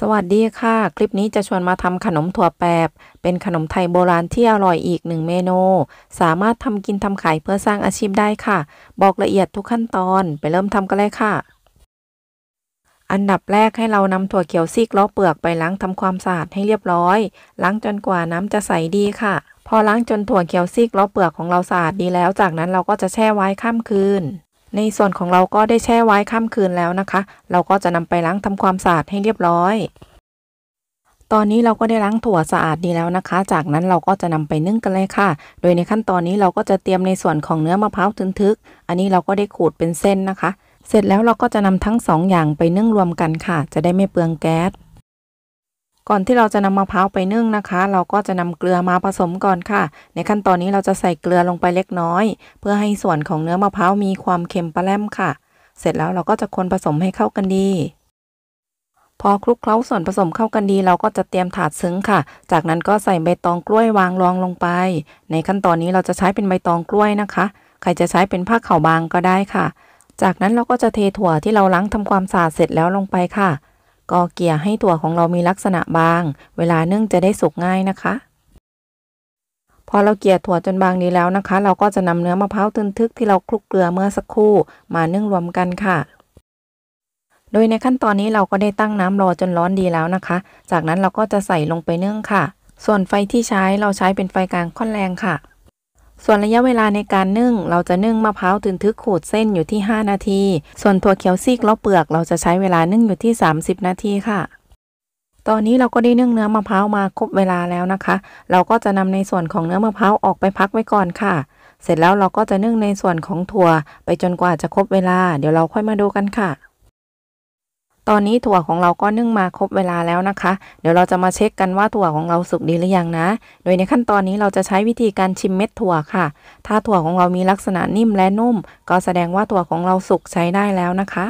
สวัสดีค่ะ คลิปนี้จะชวนมาทำขนมถั่วแปบเป็นขนมไทยโบราณที่อร่อยอีกหนึ่งเมนูสามารถทำกินทำขายเพื่อสร้างอาชีพได้ค่ะ บอกละเอียดทุกขั้นตอน ไปเริ่มทำกันเลยค่ะ อันดับแรกให้เรานำถั่วเขียวซีกล้อเปลือกไปล้างทำความสะอาดให้เรียบร้อย ล้างจนกว่าน้ำจะใสดีค่ะ พอล้างจนถั่วเขียวซีกล้อเปลือกของเราสะอาดดี แล้วจากนั้นเราก็จะแช่ไว้ข้ามคืนในส่วนของเราก็ได้แช่ไว้ข้ามคืนแล้วนะคะ เราก็จะนำไปล้างทำความสะอาดให้เรียบร้อย ตอนนี้เราก็ได้ล้างถั่วสะอาดดีแล้วนะคะ จากนั้นเราก็จะนำไปนึ่งกันเลยค่ะ โดยในขั้นตอนนี้เราก็จะเตรียมในส่วนของเนื้อมะพร้าวทึกๆอันนี้เราก็ได้ขูดเป็นเส้นนะคะ เสร็จแล้วเราก็จะนำทั้งสองอย่างไปนึ่งรวมกันค่ะ จะได้ไม่เปลืองแก๊สก่อนที่เราจะนำมะพร้าวไปนึ่งนะคะ เราก็จะนำเกลือมาผสมก่อนค่ะ ในขั้นตอนนี้เราจะใส่เกลือลงไปเล็กน้อย เพื่อให้ส่วนของเนื้อมะพร้าวมีความเค็มปลาแลมค่ะ เสร็จแล้วเราก็จะคนผสมให้เข้ากันดี พอคลุกเคล้าส่วนผสมเข้ากันดี เราก็จะเตรียมถาดซึ้งค่ะ จากนั้นก็ใส่ใบตองกล้วยวางรองลงไป ในขั้นตอนนี้เราจะใช้เป็นใบตองกล้วยนะคะ ใครจะใช้เป็นผ้าขาวบางก็ได้ค่ะ จากนั้นเราก็จะเทถั่วที่เราล้างทำความสะอาดเสร็จแล้วลงไปค่ะก็เกี่ยให้ถั่วของเรามีลักษณะบาง เวลานึ่งจะได้สุกง่ายนะคะ พอเราเกี่ยถั่วจนบางดีแล้วนะคะ เราก็จะนำเนื้อมะพร้าวตึนทึกที่เราคลุกเกลือเมื่อสักครู่ มานึ่งรวมกันค่ะ โดยในขั้นตอนนี้เราก็ได้ตั้งน้ำรอจนร้อนดีแล้วนะคะ จากนั้นเราก็จะใส่ลงไปนึ่งค่ะ ส่วนไฟที่ใช้เราใช้เป็นไฟกลางค่อนแรงค่ะส่วนระยะเวลาในการนึ่ง เราจะนึ่งมะพร้าวตื่นทึกขูดเส้นอยู่ที่ 5 นาที ส่วนถั่วเขียวซีกแล้วเปลือกเราจะใช้เวลานึ่งอยู่ที่ 30 นาทีค่ะ ตอนนี้เราก็ได้นึ่งเนื้อมะพร้าวมาครบเวลาแล้วนะคะ เราก็จะนำในส่วนของเนื้อมะพร้าวออกไปพักไว้ก่อนค่ะ เสร็จแล้วเราก็จะนึ่งในส่วนของถั่วไปจนกว่าจะครบเวลา เดี๋ยวเราค่อยมาดูกันค่ะตอนนี้ถั่วของเราก็นึ่งมาครบเวลาแล้วนะคะ เดี๋ยวเราจะมาเช็คกันว่าถั่วของเราสุกดีหรือยังนะ โดยในขั้นตอนนี้เราจะใช้วิธีการชิมเม็ดถั่วค่ะ ถ้าถั่วของเรามีลักษณะนิ่มและนุ่ม ก็แสดงว่าถั่วของเราสุกใช้ได้แล้วนะคะ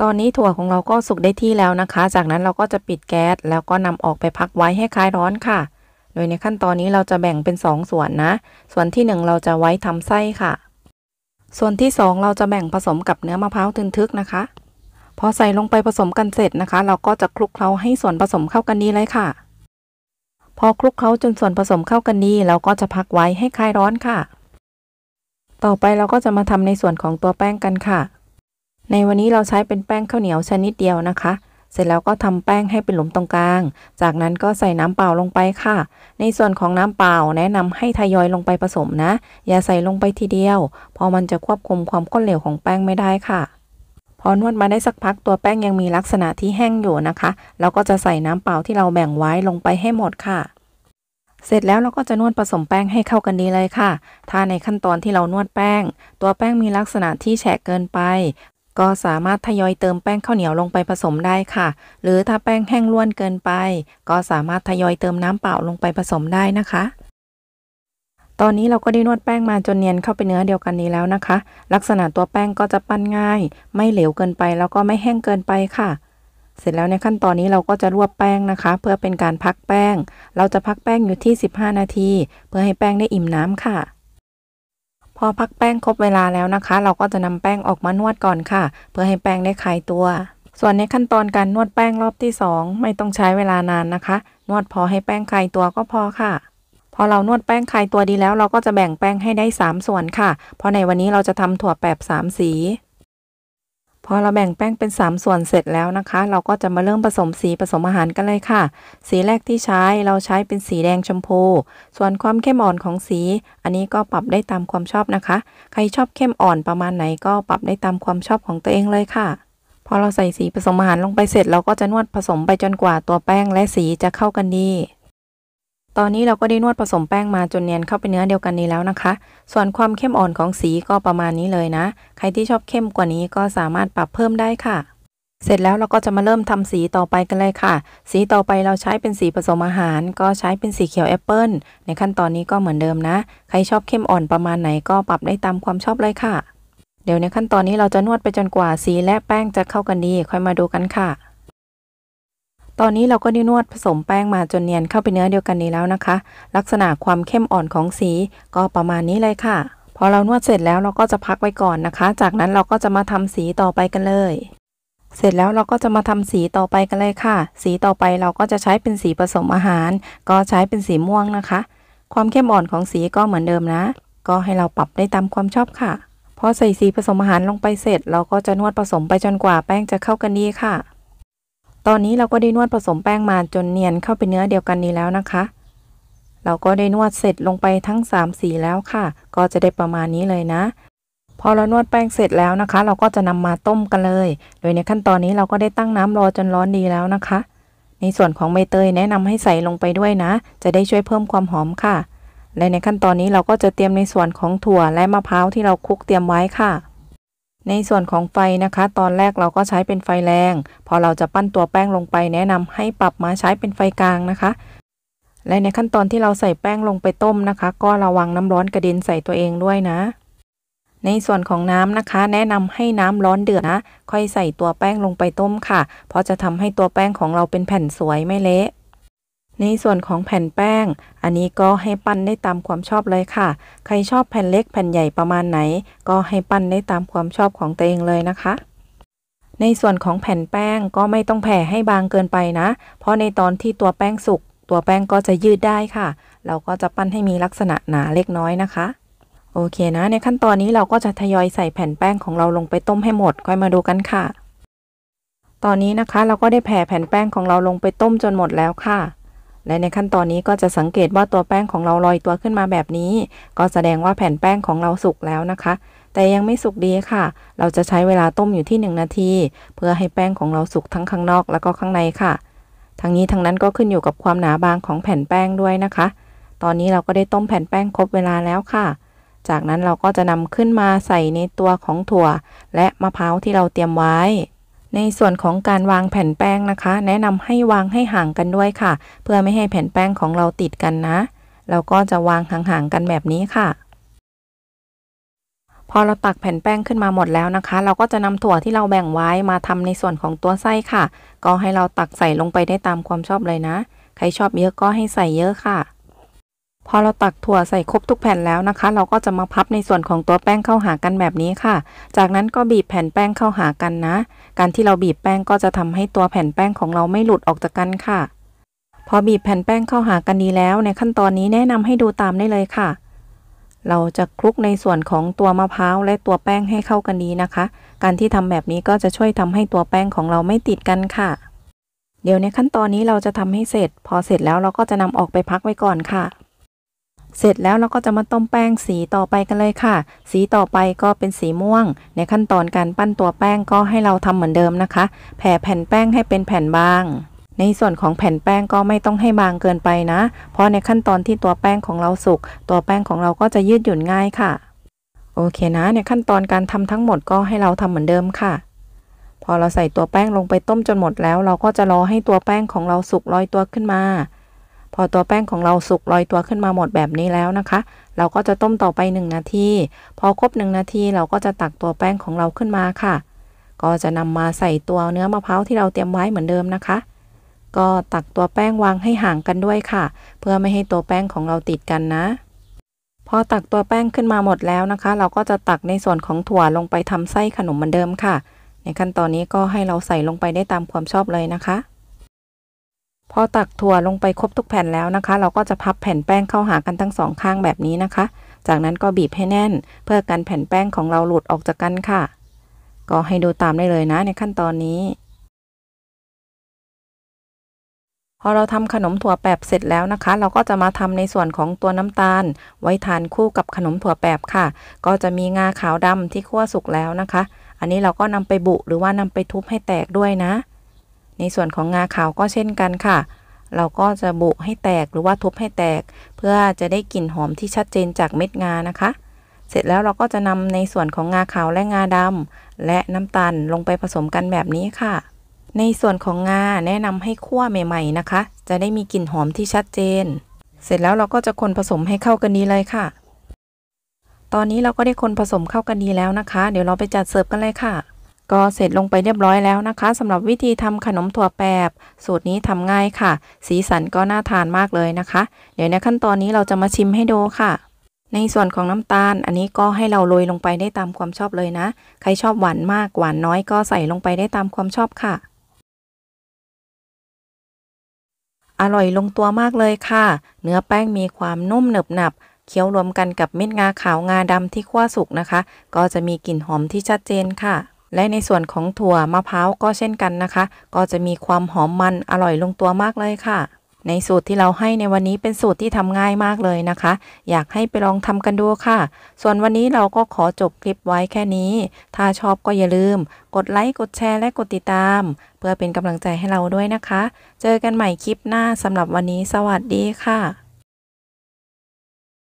ตอนนี้ถั่วของเราก็สุกได้ที่แล้วนะคะ จากนั้นเราก็จะปิดแก๊สแล้วก็นำออกไปพักไว้ให้คลายร้อนค่ะ โดยในขั้นตอนนี้เราจะแบ่งเป็น 2 ส่วนนะ ส่วนที่ 1 เราจะไว้ทำไส้ค่ะ ส่วนที่ 2 เราจะแบ่งผสมกับเนื้อมะพร้าวทึนทึกนะคะพอใส่ลงไปผสมกันเสร็จนะคะ เราก็จะคลุกเคล้าให้ส่วนผสมเข้ากันดีเลยค่ะ พอคลุกเคล้าจนส่วนผสมเข้ากันดีเราก็จะพักไว้ให้คลายร้อนค่ะ ต่อไปเราก็จะมาทำในส่วนของตัวแป้งกันค่ะ ในวันนี้เราใช้เป็นแป้งข้าวเหนียวชนิดเดียวนะคะ เสร็จแล้วก็ทำแป้งให้เป็นหลุมตรงกลาง จากนั้นก็ใส่น้ำเปล่าลงไปค่ะ ในส่วนของน้ำเปล่าแนะนำให้ทยอยลงไปผสมนะ อย่าใส่ลงไปทีเดียวพอมันจะควบคุมความข้นเหลวของแป้งไม่ได้ค่ะพอนวดมาได้สักพักตัวแป้งยังมีลักษณะที่แห้งอยู่นะคะ เราก็จะใส่น้ำเปล่าที่เราแบ่งไว้ลงไปให้หมดค่ะ เสร็จแล้วเราก็จะนวดผสมแป้งให้เข้ากันดีเลยค่ะ ถ้าในขั้นตอนที่เรานวดแป้ง ตัวแป้งมีลักษณะที่แฉะเกินไป ก็สามารถทยอยเติมแป้งข้าวเหนียวลงไปผสมได้ค่ะ หรือถ้าแป้งแห้งล้วนเกินไป ก็สามารถทยอยเติมน้ำเปล่าลงไปผสมได้นะคะตอนนี้เราก็ได้นวดแป้งมาจนเนียนเข้าไปเนื้อเดียวกันนี้แล้วนะคะ ลักษณะตัวแป้งก็จะปั้นง่าย ไม่เหลวเกินไปแล้วก็ไม่แห้งเกินไปค่ะ เสร็จแล้วในขั้นตอนนี้เราก็จะรวบแป้งนะคะ เพื่อเป็นการพักแป้ง เราจะพักแป้งอยู่ที่ 15 นาที เพื่อให้แป้งได้อิ่มน้ำค่ะ พอพักแป้งครบเวลาแล้วนะคะ เราก็จะนำแป้งออกมานวดก่อนค่ะ เพื่อให้แป้งได้คลายตัว ส่วนในขั้นตอนการนวดแป้งรอบที่ 2 ไม่ต้องใช้เวลานานนะคะ นวดพอให้แป้งคลายตัวก็พอค่ะพอเรานวดแป้งคลายตัวดีแล้ว เราก็จะแบ่งแป้งให้ได้ 3 ส่วนค่ะ เพราะในวันนี้เราจะทำถั่วแปบ 3 สี พอเราแบ่งแป้งเป็น 3 ส่วนเสร็จแล้วนะคะ เราก็จะมาเริ่มผสมสีผสมอาหารกันเลยค่ะ สีแรกที่ใช้เราใช้เป็นสีแดงชมพู ส่วนความเข้มอ่อนของสี อันนี้ก็ปรับได้ตามความชอบนะคะ ใครชอบเข้มอ่อนประมาณไหนก็ปรับได้ตามความชอบของตัวเองเลยค่ะ พอเราใส่สีผสมอาหารลงไปเสร็จ เราก็จะนวดผสมไปจนกว่าตัวแป้งและสีจะเข้ากันดีตอนนี้เราก็ได้นวดผสมแป้งมาจนเนียนเข้าไปเนื้อเดียวกันนี้แล้วนะคะ ส่วนความเข้มอ่อนของสีก็ประมาณนี้เลยนะ ใครที่ชอบเข้มกว่านี้ก็สามารถปรับเพิ่มได้ค่ะ เสร็จแล้วเราก็จะมาเริ่มทำสีต่อไปกันเลยค่ะ สีต่อไปเราใช้เป็นสีผสมอาหาร ก็ใช้เป็นสีเขียวแอปเปิลในขั้นตอนนี้ก็เหมือนเดิมนะ ใครชอบเข้มอ่อนประมาณไหนก็ปรับได้ตามความชอบเลยค่ะ เดี๋ยวในขั้นตอนนี้เราจะนวดไปจนกว่าสีและแป้งจะเข้ากันดีค่อยมาดูกันค่ะตอนนี้เราก็นิ้นวดผสมแป้งมาจนเนียนเข้าไปเนื้อเดียวกันนี้แล้วนะคะ ลักษณะความเข้มอ่อนของสีก็ประมาณนี้เลยค่ะพอเรานวดเสร็จแล้วเราก็จะพักไว้ก่อนนะคะ จากนั้นเราก็จะมาทำสีต่อไปกันเลย เสร็จแล้วเราก็จะมาทำสีต่อไปกันเลยค่ะ สีต่อไปเราก็จะใช้เป็นสีผสมอาหาร ก็ใช้เป็นสีม่วงนะคะ ความเข้มอ่อนของสีก็เหมือนเดิมนะ ก็ให้เราปรับได้ตามความชอบค่ะพอใส่สีผสมอาหารลงไปเสร็จ เราก็จะนวดผสมไปจนกว่าแป้งจะเข้ากันดีค่ะตอนนี้เราก็ได้นวดผสมแป้งมาจนเนียนเข้าเป็นเนื้อเดียวกันนี้แล้วนะคะ เราก็ได้นวดเสร็จลงไปทั้ง3สีแล้วค่ะ ก็จะได้ประมาณนี้เลยนะ พอเรานวดแป้งเสร็จแล้วนะคะ เราก็จะนำมาต้มกันเลย โดยในขั้นตอนนี้เราก็ได้ตั้งน้ำรอจนร้อนดีแล้วนะคะ ในส่วนของใบเตยแนะนำให้ใส่ลงไปด้วยนะ จะได้ช่วยเพิ่มความหอมค่ะ และในขั้นตอนนี้เราก็จะเตรียมในส่วนของถั่วและมะพร้าวที่เราคลุกเตรียมไว้ค่ะในส่วนของไฟนะคะ ตอนแรกเราก็ใช้เป็นไฟแรง พอเราจะปั้นตัวแป้งลงไปแนะนำให้ปรับมาใช้เป็นไฟกลางนะคะ และในขั้นตอนที่เราใส่แป้งลงไปต้มนะคะก็ระวังน้ำร้อนกระเด็นใส่ตัวเองด้วยนะ ในส่วนของน้ำนะคะ แนะนำให้น้ำร้อนเดือดนะ ค่อยใส่ตัวแป้งลงไปต้มค่ะ เพราะจะทำให้ตัวแป้งของเราเป็นแผ่นสวยไม่เละในส่วนของแผ่นแป้ง อันนี้ก็ให้ปั้นได้ตามความชอบเลยค่ะ ใครชอบแผ่นเล็กแผ่นใหญ่ประมาณไหน ก็ให้ปั้นได้ตามความชอบของตัวเองเลยนะคะ ในส่วนของแผ่นแป้งก็ไม่ต้องแผ่ให้บางเกินไปนะ เพราะในตอนที่ตัวแป้งสุกตัวแป้งก็จะยืดได้ค่ะ เราก็จะปั้นให้มีลักษณะหนาเล็กน้อยนะคะ โอเคนะ ในขั้นตอนนี้เราก็จะทยอยใส่แผ่นแป้งของเราลงไปต้มให้หมด ค่อยมาดูกันค่ะ ตอนนี้นะคะเราก็ได้แผ่แผ่นแป้งของเราลงไปต้มจนหมดแล้วค่ะและในขั้นตอนนี้ก็จะสังเกตว่าตัวแป้งของเราลอยตัวขึ้นมาแบบนี้ ก็แสดงว่าแผ่นแป้งของเราสุกแล้วนะคะ แต่ยังไม่สุกดีค่ะ เราจะใช้เวลาต้มอยู่ที่ 1 นาที เพื่อให้แป้งของเราสุกทั้งข้างนอก แล้วก็ข้างในค่ะ ทั้งนี้ทั้งนั้นก็ขึ้นอยู่กับความหนาบางของแผ่นแป้งด้วยนะคะ ตอนนี้เราก็ได้ต้มแผ่นแป้งครบเวลาแล้วค่ะ จากนั้นเราก็จะนำขึ้นมาใส่ในตัวของถั่ว และมะพร้าวที่เราเตรียมไว้ในส่วนของการวางแผ่นแป้งนะคะ แนะนำให้วางให้ห่างกันด้วยค่ะ เพื่อไม่ให้แผ่นแป้งของเราติดกันนะ เราก็จะวางห่างๆกันแบบนี้ค่ะ พอเราตักแผ่นแป้งขึ้นมาหมดแล้วนะคะ เราก็จะนำถั่วที่เราแบ่งไว้มาทำในส่วนของตัวไส้ค่ะ ก็ให้เราตักใส่ลงไปได้ตามความชอบเลยนะใครชอบเยอะก็ให้ใส่เยอะค่ะพอเราตักถั่วใส่ครบทุกแผ่นแล้วนะคะ เราก็จะมาพับในส่วนของตัวแป้งเข้าหากันแบบนี้ค่ะ จากนั้นก็บีบแผ่นแป้งเข้าหากันนะ การที่เราบีบแป้งก็จะทำให้ตัวแผ่นแป้งของเราไม่หลุดออกจากกันค่ะ พอบีบแผ่นแป้งเข้าหากันดีแล้ว ในขั้นตอนนี้แนะนำให้ดูตามได้เลยค่ะ เราจะคลุกในส่วนของตัวมะพร้าวและตัวแป้งให้เข้ากันดีนะคะ การที่ทำแบบนี้ก็จะช่วยทำให้ตัวแป้งของเราไม่ติดกันค่ะ เดี๋ยวในขั้นตอนนี้เราจะทำให้เสร็จ พอเสร็จแล้วเราก็จะนำออกไปพักไว้ก่อนค่ะเสร็จแล้วเราก็จะมาต้มแป้งสีต่อไปกันเลยค่ะ สีต่อไปก็เป็นสีม่วง ในขั้นตอนการปั้นตัวแป้งก็ให้เราทำเหมือนเดิมนะคะ แผ่แผ่นแป้งให้เป็นแผ่นบาง ในส่วนของแผ่นแป้งก็ไม่ต้องให้บางเกินไปนะ เพราะในขั้นตอนที่ตัวแป้งของเราสุกตัวแป้งของเราก็จะยืดหยุ่นง่ายค่ะ โอเคนะ ในขั้นตอนการทำทั้งหมดก็ให้เราทำเหมือนเดิมค่ะ พอเราใส่ตัวแป้งลงไปต้มจนหมดแล้ว เราก็จะรอให้ตัวแป้งของเราสุกลอยตัวขึ้นมาพอตัวแป้งของเราสุกลอยตัวขึ้นมาหมดแบบนี้แล้วนะคะ เราก็จะต้มต่อไป1นาที พอครบ1นาทีเราก็จะตักตัวแป้งของเราขึ้นมาค่ะ ก็จะนำมาใส่ตัวเนื้อมะพร้าวที่เราเตรียมไว้เหมือนเดิมนะคะ ก็ตักตัวแป้งวางให้ห่างกันด้วยค่ะ เพื่อไม่ให้ตัวแป้งของเราติดกันนะ พอตักตัวแป้งขึ้นมาหมดแล้วนะคะ เราก็จะตักในส่วนของถั่วลงไปทำไส้ขนมเหมือนเดิมค่ะ ในขั้นตอนนี้ก็ให้เราใส่ลงไปได้ตามความชอบเลยนะคะพอตักถั่วลงไปครบทุกแผ่นแล้วนะคะ เราก็จะพับแผ่นแป้งเข้าหากันทั้งสองข้างแบบนี้นะคะ จากนั้นก็บีบให้แน่น เพื่อกันแผ่นแป้งของเราหลุดออกจากกันค่ะ ก็ให้ดูตามได้เลยนะในขั้นตอนนี้พอเราทำขนมถั่วแปบเสร็จแล้วนะคะ เราก็จะมาทำในส่วนของตัวน้ำตาล ไว้ทานคู่กับขนมถั่วแปบค่ะ ก็จะมีงาขาวดำที่คั่วสุกแล้วนะคะ อันนี้เราก็นำไปบุหรือว่านำไปทุบให้แตกด้วยนะในส่วนของงาขาวก็เช่นกันค่ะ เราก็จะบุให้แตกหรือว่าทุบให้แตก เพื่อจะได้กลิ่นหอมที่ชัดเจนจากเม็ดงานะคะ เสร็จแล้วเราก็จะนำในส่วนของงาขาวและงาดำและน้ำตาลลงไปผสมกันแบบนี้ค่ะ ในส่วนของงาแนะนำให้คั่วใหม่ๆนะคะ จะได้มีกลิ่นหอมที่ชัดเจน เสร็จแล้วเราก็จะคนผสมให้เข้ากันดีเลยค่ะ ตอนนี้เราก็ได้คนผสมเข้ากันดีแล้วนะคะ เดี๋ยวเราไปจัดเสิร์ฟกันเลยค่ะก็เสร็จลงไปเรียบร้อยแล้วนะคะสำหรับวิธีทำขนมถั่วแปบสูตรนี้ทำง่ายค่ะ สีสันก็น่าทานมากเลยนะคะ เดี๋ยวในขั้นตอนนี้เราจะมาชิมให้ดูค่ะ ในส่วนของน้ำตาลอันนี้ก็ให้เราโรยลงไปได้ตามความชอบเลยนะ ใครชอบหวานมากหวานน้อยก็ใส่ลงไปได้ตามความชอบค่ะ อร่อยลงตัวมากเลยค่ะ เนื้อแป้งมีความนุ่มหนึบหนับ เคี้ยวรวมกันกับเม็ดงาขาวงาดำที่คั่วสุกนะคะ ก็จะมีกลิ่นหอมที่ชัดเจนค่ะและในส่วนของถั่วมะพร้าวก็เช่นกันนะคะ ก็จะมีความหอมมันอร่อยลงตัวมากเลยค่ะ ในสูตรที่เราให้ในวันนี้เป็นสูตรที่ทำง่ายมากเลยนะคะ อยากให้ไปลองทำกันดูค่ะ ส่วนวันนี้เราก็ขอจบคลิปไว้แค่นี้ ถ้าชอบก็อย่าลืม กดไลค์กดแชร์และกดติดตาม เพื่อเป็นกำลังใจให้เราด้วยนะคะ เจอกันใหม่คลิปหน้าสำหรับวันนี้สวัสดีค่ะ